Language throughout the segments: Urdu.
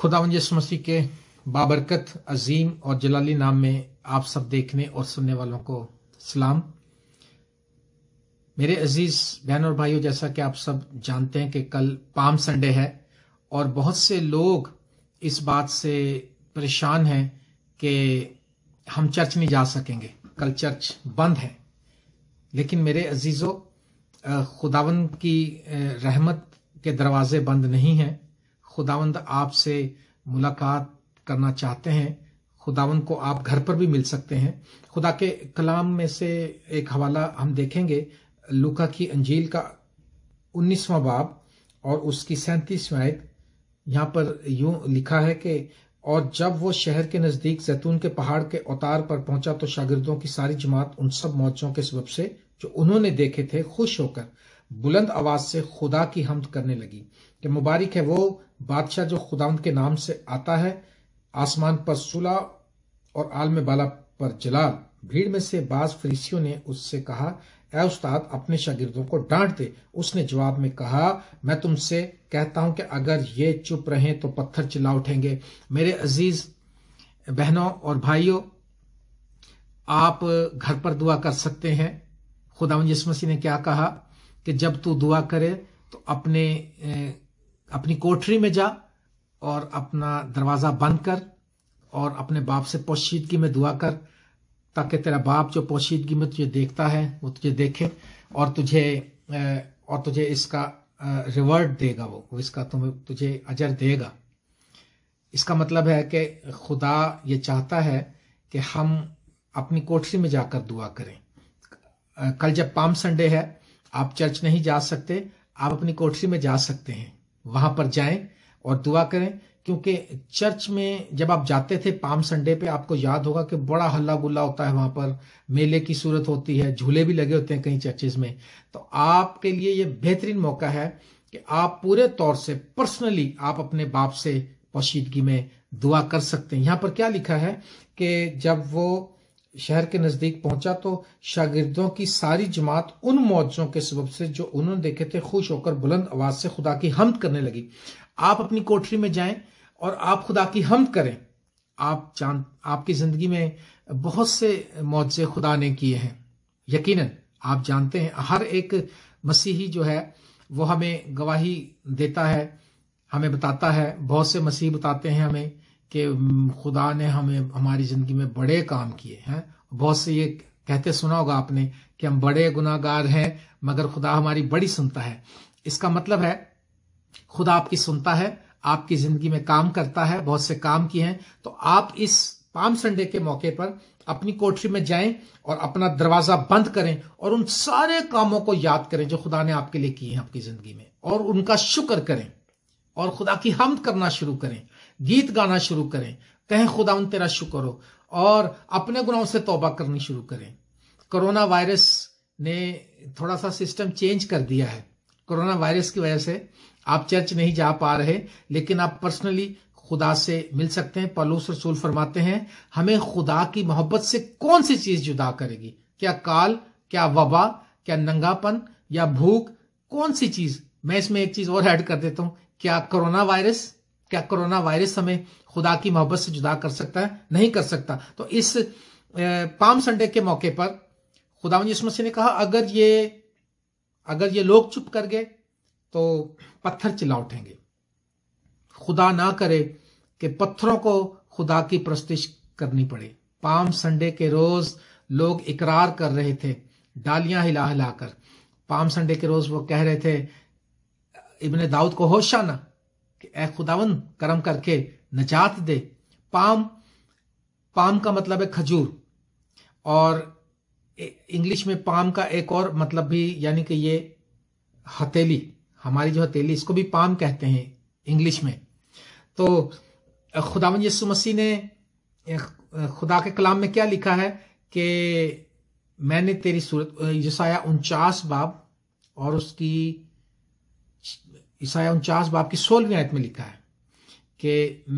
خدا جیس مسیح کے بابرکت عظیم اور جلالی نام میں آپ سب دیکھنے اور سننے والوں کو سلام میرے عزیز بہن اور بھائیوں جیسا کہ آپ سب جانتے ہیں کہ کل پام سنڈے ہے اور بہت سے لوگ اس بات سے پریشان ہیں کہ ہم چرچ نہیں جا سکیں گے کل چرچ بند ہے لیکن میرے عزیزوں خداون کی رحمت کے دروازے بند نہیں ہیں خداوند آپ سے ملاقات کرنا چاہتے ہیں خداون کو آپ گھر پر بھی مل سکتے ہیں خدا کے کلام میں سے ایک حوالہ ہم دیکھیں گے لوکا کی انجیل کا باب اور اس کی سینتیسویں یہاں پر یوں لکھا ہے کہ اور جب وہ شہر کے نزدیک زیتون کے پہاڑ کے اوتار پر پہنچا تو شاگردوں کی ساری جماعت ان سب موجوں کے سبب سے جو انہوں نے دیکھے تھے خوش ہو کر بلند آواز سے خدا کی حمد کرنے لگی کہ مبارک ہے وہ بادشاہ جو خداوند کے نام سے آتا ہے آسمان پر سلا اور عالم بالا پر جلال بھیڑ میں سے بعض فریسیوں نے اس سے کہا اے استاد اپنے شاگردوں کو ڈانٹ دے اس نے جواب میں کہا میں تم سے کہتا ہوں کہ اگر یہ چپ رہیں تو پتھر چلا اٹھیں گے میرے عزیز بہنوں اور بھائیوں آپ گھر پر دعا کر سکتے ہیں خداس مسیح نے کیا کہا کہ جب تو دعا کرے تو اپنے اپنی کوٹری میں جا اور اپنا دروازہ بند کر اور اپنے باپ سے پوشیدگی میں دعا کر تاکہ تیرا باپ جو پوشیدگی میں تجھے دیکھتا ہے وہ تجھے دیکھے اور تجھے اور تجھے اس کا ریورڈ دے گا وہ اس کا تمہیں تجھے اجر دے گا اس کا مطلب ہے کہ خدا یہ چاہتا ہے کہ ہم اپنی کوٹری میں جا کر دعا کریں کل جب پام سنڈے ہے آپ چرچ نہیں جا سکتے آپ اپنی کوٹری میں جا سکتے ہیں وہاں پر جائیں اور دعا کریں کیونکہ چرچ میں جب آپ جاتے تھے پام سنڈے پہ آپ کو یاد ہوگا کہ بڑا ہلا گلا ہوتا ہے وہاں پر میلے کی صورت ہوتی ہے جھولے بھی لگے ہوتے ہیں کہیں چرچز میں تو آپ کے لیے یہ بہترین موقع ہے کہ آپ پورے طور سے پرسنلی آپ اپنے باپ سے پوشیدگی میں دعا کر سکتے ہیں یہاں پر کیا لکھا ہے کہ جب وہ شہر کے نزدیک پہنچا تو شاگردوں کی ساری جماعت ان موجوں کے سبب سے جو انہوں نے دیکھے تھے خوش ہو کر بلند آواز سے خدا کی حمد کرنے لگی آپ اپنی کوٹری میں جائیں اور آپ خدا کی حمد کریں آپ جان آپ کی زندگی میں بہت سے معاوضے خدا نے کیے ہیں یقیناً آپ جانتے ہیں ہر ایک مسیحی جو ہے وہ ہمیں گواہی دیتا ہے ہمیں بتاتا ہے بہت سے مسیح بتاتے ہیں ہمیں کہ خدا نے ہمیں ہماری زندگی میں بڑے کام کیے ہیں بہت سے یہ کہتے سنا ہوگا آپ نے کہ ہم بڑے گناہ گار ہیں مگر خدا ہماری بڑی سنتا ہے اس کا مطلب ہے خدا آپ کی سنتا ہے آپ کی زندگی میں کام کرتا ہے بہت سے کام کیے ہیں تو آپ اس پام سنڈے کے موقع پر اپنی کوٹری میں جائیں اور اپنا دروازہ بند کریں اور ان سارے کاموں کو یاد کریں جو خدا نے آپ کے لیے کیے ہیں آپ کی زندگی میں اور ان کا شکر کریں اور خدا کی حمد کرنا شروع کریں گیت گانا شروع کریں کہیں خدا ان تیرا شکر ہو اور اپنے گناہوں سے توبہ کرنی شروع کریں کرونا وائرس نے تھوڑا سا سسٹم چینج کر دیا ہے کرونا وائرس کی وجہ سے آپ چرچ نہیں جا پا رہے لیکن آپ پرسنلی خدا سے مل سکتے ہیں پلوس رسول فرماتے ہیں ہمیں خدا کی محبت سے کون سی چیز جدا کرے گی کیا کال کیا وبا کیا ننگا پن یا بھوک کون سی چیز میں اس میں ایک چیز اور ایڈ کر دیتا ہوں کیا کرونا وائرس کیا کرونا وائرس ہمیں خدا کی محبت سے جدا کر سکتا ہے نہیں کر سکتا تو اس پام سنڈے کے موقع پر خدا منس مسیح نے کہا اگر یہ اگر یہ لوگ چپ کر گئے تو پتھر چلا اٹھیں گے خدا نہ کرے کہ پتھروں کو خدا کی پرستش کرنی پڑے پام سنڈے کے روز لوگ اقرار کر رہے تھے ڈالیاں ہلا ہلا کر پام سنڈے کے روز وہ کہہ رہے تھے ابن داؤد کو ہوشانہ کہ اے خداون کرم کر کے نجات دے پام پام کا مطلب ہے کھجور اور انگلش میں پام کا ایک اور مطلب بھی یعنی کہ یہ ہتیلی ہماری جو ہتیلی اس کو بھی پام کہتے ہیں انگلش میں تو خداون یسو مسیح نے خدا کے کلام میں کیا لکھا ہے کہ میں نے تیری صورت یسایہ انچاس باب اور اس کی عیسائی انچاس باپ کی سول آیت میں لکھا ہے کہ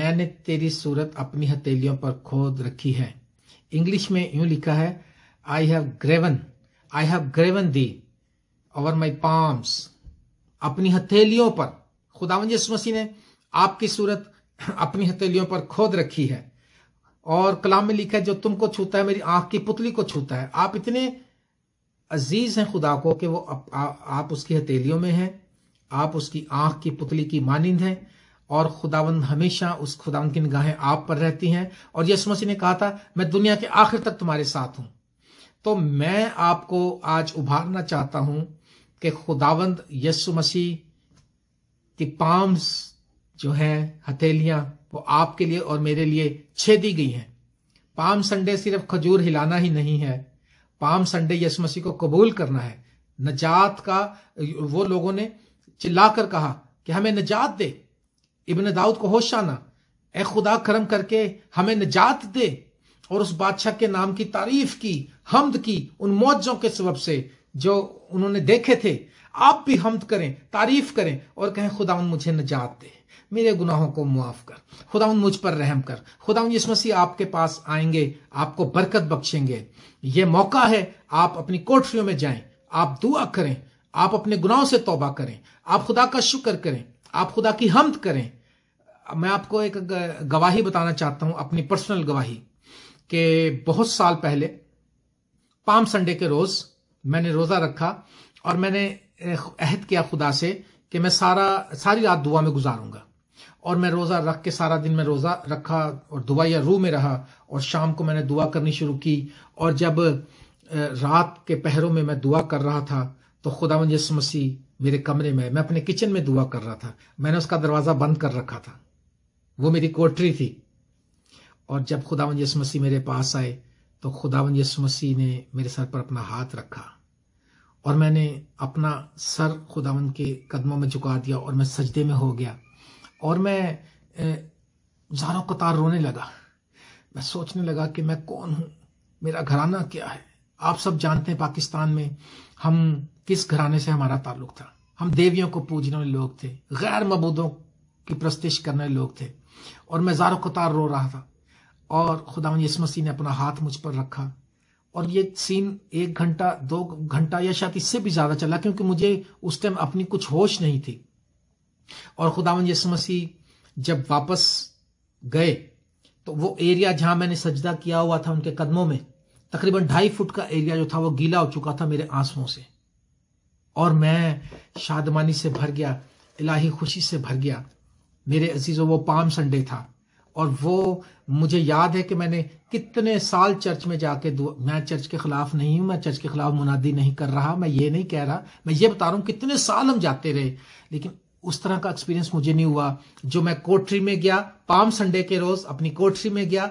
میں نے تیری صورت اپنی ہتیلیوں پر کھود رکھی ہے انگلش میں یوں لکھا ہے I have graven I have graven thee اپنی ہتیلیوں پر خدا ون جیس مسیح نے آپ کی صورت اپنی ہتیلیوں پر کھود رکھی ہے اور کلام میں لکھا ہے جو تم کو چھوتا ہے میری آنکھ کی پتلی کو چھوتا ہے آپ اتنے عزیز ہیں خدا کو کہ وہ آپ اس کی ہتھیلیوں میں ہیں آپ اس کی آنکھ کی پتلی کی مانند ہیں اور خداوند ہمیشہ اس کی نگاہیں آپ پر رہتی ہیں اور یسو مسیح نے کہا تھا میں دنیا کے آخر تک تمہارے ساتھ ہوں تو میں آپ کو آج ابھارنا چاہتا ہوں کہ خداوند یسو مسیح کی پامس جو ہیں ہتھیلیاں وہ آپ کے لیے اور میرے لیے چھے دی گئی ہیں پام سنڈے صرف کھجور ہلانا ہی نہیں ہے پام سنڈے یسو مسیح کو قبول کرنا ہے نجات کا وہ لوگوں نے چلا کر کہا کہ ہمیں نجات دے ابن داؤد کو ہوش آنا اے خدا کرم کر کے ہمیں نجات دے اور اس بادشاہ کے نام کی تعریف کی حمد کی ان موجوں کے سبب سے جو انہوں نے دیکھے تھے آپ بھی حمد کریں تعریف کریں اور کہیں خدا ان مجھے نجات دے میرے گناہوں کو معاف کر خدا ان مجھ پر رحم کر خدا ان یس مسیح آپ کے پاس آئیں گے آپ کو برکت بخشیں گے یہ موقع ہے آپ اپنی کوٹریوں میں جائیں آپ دعا کریں آپ اپنے گناہوں سے توبہ کریں آپ خدا کا شکر کریں آپ خدا کی حمد کریں میں آپ کو ایک گواہی بتانا چاہتا ہوں اپنی پرسنل گواہی کہ بہت سال پہلے پام سنڈے کے روز میں نے روزہ رکھا اور میں نے عہد کیا خدا سے کہ میں سارا ساری رات دعا میں گزاروں گا اور میں روزہ رکھ کے سارا دن میں روزہ رکھا اور دعا یا روح میں رہا اور شام کو میں نے دعا کرنی شروع کی اور جب رات کے پہروں میں میں دعا کر رہا تھا تو من یس مسیح میرے کمرے میں میں اپنے کچن میں دعا کر رہا تھا میں نے اس کا دروازہ بند کر رکھا تھا وہ میری کوٹری تھی اور جب من یس مسیح میرے پاس آئے تو من یس مسیح نے میرے سر پر اپنا ہاتھ رکھا اور میں نے اپنا سر خداون کے قدموں میں جھکا دیا اور میں سجدے میں ہو گیا اور میں زاروں قطار رونے لگا میں سوچنے لگا کہ میں کون ہوں میرا گھرانہ کیا ہے آپ سب جانتے ہیں پاکستان میں ہم کس گھرانے سے ہمارا تعلق تھا ہم دیویوں کو پوجنے والے لوگ تھے غیر مبودوں کی پرستش کرنے والے لوگ تھے اور میں زاروں کو تار رو رہا تھا اور خدا یس مسیح نے اپنا ہاتھ مجھ پر رکھا اور یہ سین ایک گھنٹہ دو گھنٹہ یا شاید اس سے بھی زیادہ چلا کیونکہ مجھے اس ٹائم اپنی کچھ ہوش نہیں تھی اور خدا یس مسیح جب واپس گئے تو وہ ایریا جہاں میں نے سجدہ کیا ہوا تھا ان کے قدموں میں تقریباً ڈھائی فٹ کا ایریا جو تھا وہ گیلا ہو چکا تھا میرے آنسوں سے اور میں شادمانی سے بھر گیا الہی خوشی سے بھر گیا میرے عزیزوں وہ پام سنڈے تھا اور وہ مجھے یاد ہے کہ میں نے کتنے سال چرچ میں جا کے میں چرچ کے خلاف نہیں ہوں میں چرچ کے خلاف منادی نہیں کر رہا میں یہ نہیں کہہ رہا میں یہ بتا رہا ہوں کتنے سال ہم جاتے رہے لیکن اس طرح کا ایکسپیرینس مجھے نہیں ہوا جو میں کوٹری میں گیا پام سنڈے کے روز اپنی کوٹری میں گیا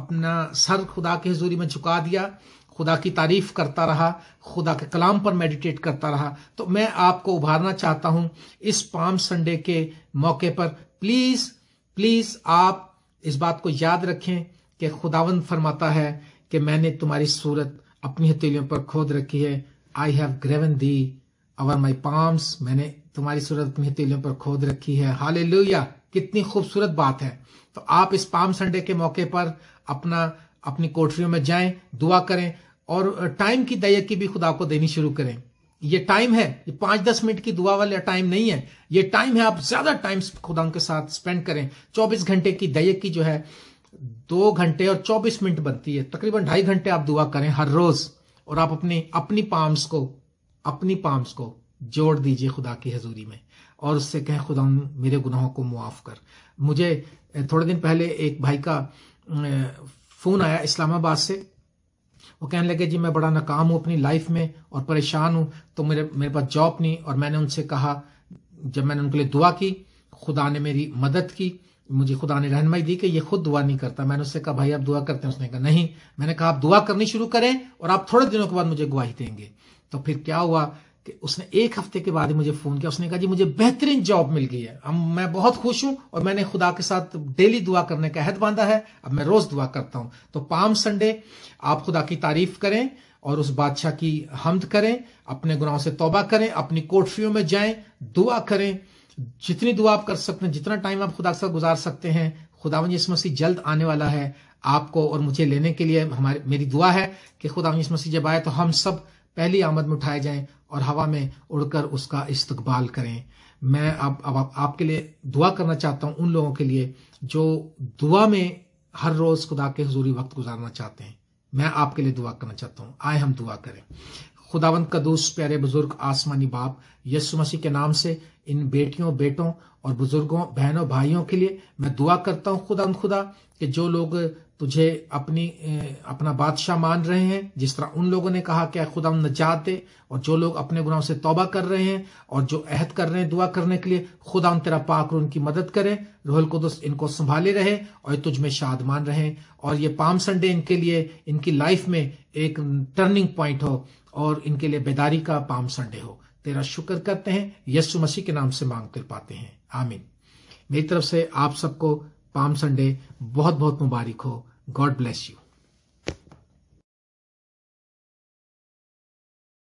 اپنا سر خدا کے حضوری میں جھکا دیا خدا کی تعریف کرتا رہا خدا کے کلام پر میڈیٹیٹ کرتا رہا تو میں آپ کو ابھارنا چاہتا ہوں اس پام سنڈے کے موقع پر پلیز پلیز آپ اس بات کو یاد رکھیں کہ خداون فرماتا ہے کہ میں نے تمہاری صورت اپنی ہتیلیوں پر کھود رکھی ہے I have graven thee over my palms میں نے تمہاری صورت اپنی ہتیلیوں پر کھود رکھی ہے ہال لویا کتنی خوبصورت بات ہے تو آپ اس پام سنڈے کے موقع پر اپنا اپنی کوٹریوں میں جائیں دعا کریں اور ٹائم کی دعکی بھی خدا کو دینی شروع کریں یہ ٹائم ہے یہ پانچ دس منٹ کی دعا والا ٹائم نہیں ہے یہ ٹائم ہے آپ زیادہ ٹائم خدا کے ساتھ کریں چوبیس گھنٹے کی کی جو ہے دو گھنٹے اور چوبیس منٹ بنتی ہے تقریباً ڈھائی گھنٹے آپ دعا کریں ہر روز اور آپ اپنی اپنی پامس کو اپنی پامس کو جوڑ دیجئے خدا کی حضوری میں اور اس سے کہیں خدا میرے گناہوں کو معاف کر مجھے تھوڑے دن پہلے ایک بھائی کا فون آیا اسلام آباد سے وہ کہنے لگے جی میں بڑا ناکام ہوں اپنی لائف میں اور پریشان ہوں تو میرے میرے پاس جاب نہیں اور میں نے ان سے کہا جب میں نے ان کے لیے دعا کی خدا نے میری مدد کی مجھے خدا نے رہنمائی دی کہ یہ خود دعا نہیں کرتا میں نے اس سے کہا بھائی آپ دعا کرتے ہیں اس نے کہا نہیں میں نے کہا آپ دعا کرنی شروع کریں اور آپ تھوڑے دنوں کے بعد مجھے گواہی دیں گے تو پھر کیا ہوا کہ اس نے ایک ہفتے کے بعد مجھے فون کیا اس نے کہا جی مجھے بہترین جاب مل گئی ہے میں بہت خوش ہوں اور میں نے خدا کے ساتھ ڈیلی دعا کرنے کا عہد باندھا ہے اب میں روز دعا کرتا ہوں تو پام سنڈے آپ خدا کی تعریف کریں اور اس بادشاہ کی حمد کریں اپنے گناہوں سے توبہ کریں اپنی کوٹفیوں میں جائیں دعا کریں جتنی دعا آپ کر سکتے ہیں جتنا ٹائم آپ خدا کے ساتھ گزار سکتے ہیں خدا اس مسیح جلد آنے والا ہے آپ کو اور مجھے لینے کے لیے ہماری میری دعا ہے کہ خدا اس مسیح جب آئے تو ہم سب پہلی آمد میں اٹھائے جائیں اور ہوا میں اڑ کر اس کا استقبال کریں میں اب اب آپ کے لیے دعا کرنا چاہتا ہوں ان لوگوں کے لیے جو دعا میں ہر روز خدا کے حضوری وقت گزارنا چاہتے ہیں میں آپ کے لیے دعا کرنا چاہتا ہوں آئے ہم دعا کریں خداوند قدوس کا دوست پیارے بزرگ آسمانی باپ یسو مسیح کے نام سے ان بیٹیوں بیٹوں اور بزرگوں بہنوں بھائیوں کے لیے میں دعا کرتا ہوں خدا ان خدا کہ جو لوگ تجھے اپنی اپنا بادشاہ مان رہے ہیں جس طرح ان لوگوں نے کہا کہ خدا ہم نجات دے اور جو لوگ اپنے گناہوں سے توبہ کر رہے ہیں اور جو عہد کر رہے ہیں دعا کرنے کے لیے خدا ہم تیرا پاک اور ان کی مدد کرے روح القدس ان کو سنبھالے رہے اور تجھ میں شاد مان رہے اور یہ پام سنڈے ان کے لیے ان کی لائف میں ایک ٹرننگ پوائنٹ ہو اور ان کے لیے بیداری کا پام سنڈے ہو تیرا شکر کرتے ہیں یسو مسیح کے نام سے مانگ کر پاتے ہیں آمین میری طرف سے آپ سب کو پام سنڈے بہت بہت مبارک ہو گاڈ بلیس یو